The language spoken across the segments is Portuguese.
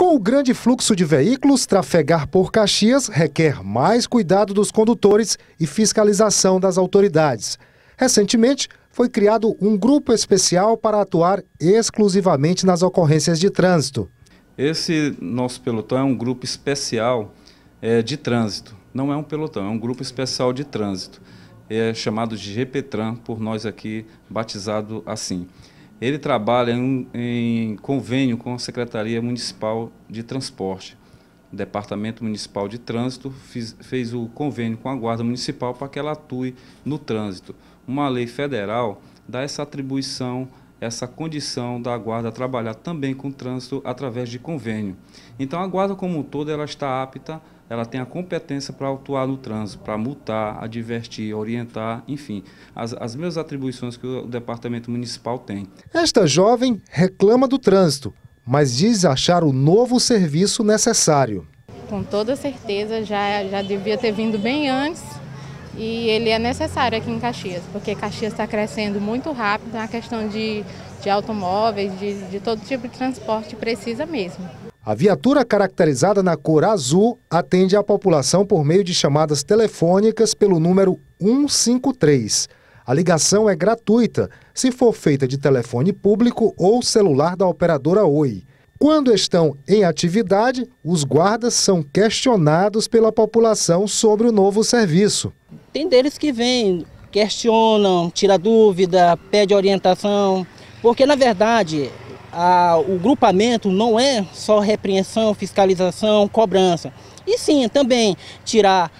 Com o grande fluxo de veículos, trafegar por Caxias requer mais cuidado dos condutores e fiscalização das autoridades. Recentemente, foi criado um grupo especial para atuar exclusivamente nas ocorrências de trânsito. Esse nosso pelotão é um grupo especial é, de trânsito. Não é um pelotão, é um grupo especial de trânsito. É chamado de GPTRAN, por nós aqui batizado assim. Ele trabalha em, em convênio com a Secretaria Municipal de Transporte. O Departamento Municipal de Trânsito fiz, fez o convênio com a Guarda Municipal para que ela atue no trânsito. Uma lei federal dá essa atribuição essa condição da guarda trabalhar também com o trânsito através de convênio. Então a guarda como um todo ela está apta, ela tem a competência para atuar no trânsito, para multar, advertir, orientar, enfim, as, as mesmas atribuições que o departamento municipal tem. Esta jovem reclama do trânsito, mas diz achar o novo serviço necessário. Com toda certeza já, já devia ter vindo bem antes e ele é necessário aqui em Caxias, porque Caxias está crescendo muito rápido na é questão de, de automóveis, de, de todo tipo de transporte, precisa mesmo. A viatura caracterizada na cor azul atende a população por meio de chamadas telefônicas pelo número 153. A ligação é gratuita se for feita de telefone público ou celular da operadora Oi. Quando estão em atividade, os guardas são questionados pela população sobre o novo serviço. Tem deles que vêm, questionam, tira dúvida, pede orientação, porque na verdade a, o grupamento não é só repreensão, fiscalização, cobrança. E sim, também tirar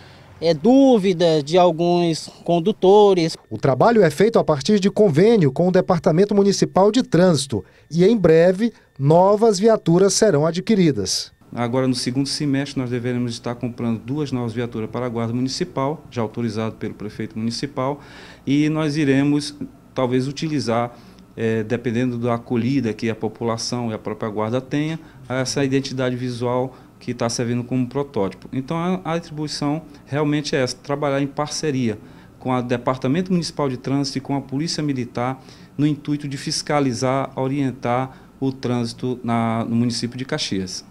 é, dúvidas de alguns condutores. O trabalho é feito a partir de convênio com o Departamento Municipal de Trânsito e em breve novas viaturas serão adquiridas. Agora, no segundo semestre, nós deveremos estar comprando duas novas viaturas para a Guarda Municipal, já autorizado pelo prefeito municipal, e nós iremos, talvez, utilizar, é, dependendo da acolhida que a população e a própria Guarda tenha, essa identidade visual que está servindo como protótipo. Então, a, a atribuição realmente é essa: trabalhar em parceria com o Departamento Municipal de Trânsito e com a Polícia Militar, no intuito de fiscalizar, orientar o trânsito na, no município de Caxias.